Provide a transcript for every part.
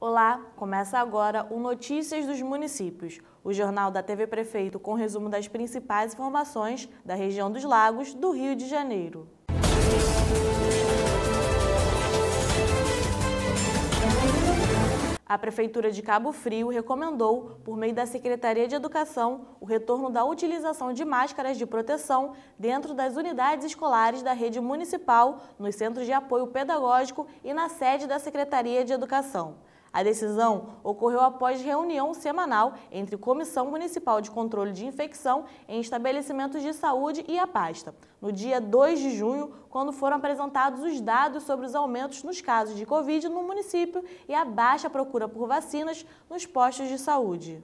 Olá, começa agora o Notícias dos Municípios, o jornal da TV Prefeito com resumo das principais informações da região dos Lagos do Rio de Janeiro. A Prefeitura de Cabo Frio recomendou, por meio da Secretaria de Educação, o retorno da utilização de máscaras de proteção dentro das unidades escolares da rede municipal, nos centros de apoio pedagógico e na sede da Secretaria de Educação. A decisão ocorreu após reunião semanal entre Comissão Municipal de Controle de Infecção em Estabelecimentos de Saúde e a pasta, no dia 2 de junho, quando foram apresentados os dados sobre os aumentos nos casos de Covid no município e a baixa procura por vacinas nos postos de saúde.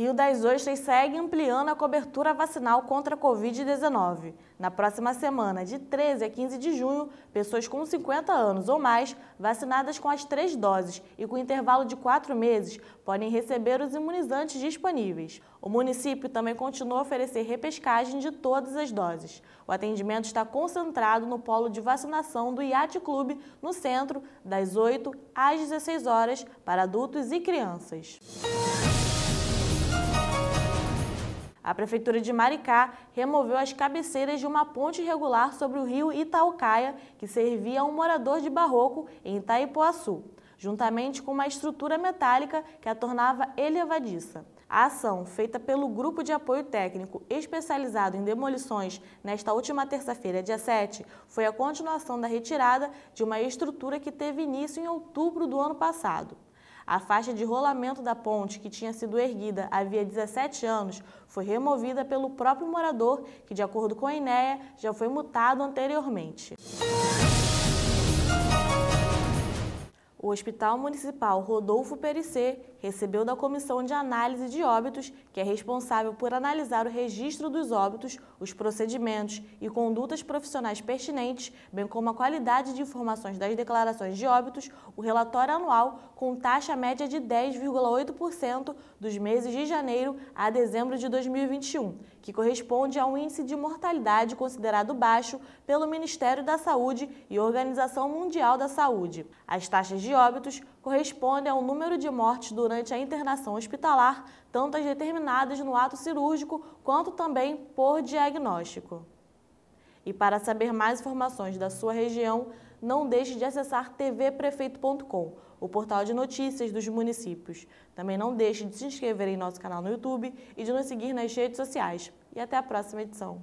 Rio das Ostras segue ampliando a cobertura vacinal contra a Covid-19. Na próxima semana, de 13 a 15 de junho, pessoas com 50 anos ou mais, vacinadas com as três doses e com intervalo de quatro meses, podem receber os imunizantes disponíveis. O município também continua a oferecer repescagem de todas as doses. O atendimento está concentrado no polo de vacinação do Iate Clube, no centro, das 8 às 16 horas, para adultos e crianças. A Prefeitura de Maricá removeu as cabeceiras de uma ponte regular sobre o rio Itaucaia, que servia a um morador de Barroco, em Itaipuaçu, juntamente com uma estrutura metálica que a tornava elevadiça. A ação, feita pelo Grupo de Apoio Técnico especializado em demolições nesta última terça-feira, dia 7, foi a continuação da retirada de uma estrutura que teve início em outubro do ano passado. A faixa de rolamento da ponte, que tinha sido erguida havia 17 anos, foi removida pelo próprio morador, que, de acordo com a INEA, já foi mutado anteriormente o Hospital Municipal Rodolfo Perissé recebeu da Comissão de Análise de Óbitos, que é responsável por analisar o registro dos óbitos, os procedimentos e condutas profissionais pertinentes, bem como a qualidade de informações das declarações de óbitos, o relatório anual com taxa média de 10,8% dos meses de janeiro a dezembro de 2021, que corresponde a um índice de mortalidade considerado baixo pelo Ministério da Saúde e Organização Mundial da Saúde. As taxas de de óbitos correspondem ao número de mortes durante a internação hospitalar, tanto as determinadas no ato cirúrgico quanto também por diagnóstico. E para saber mais informações da sua região, não deixe de acessar tvprefeito.com, o portal de notícias dos municípios. Também não deixe de se inscrever em nosso canal no YouTube e de nos seguir nas redes sociais. E até a próxima edição.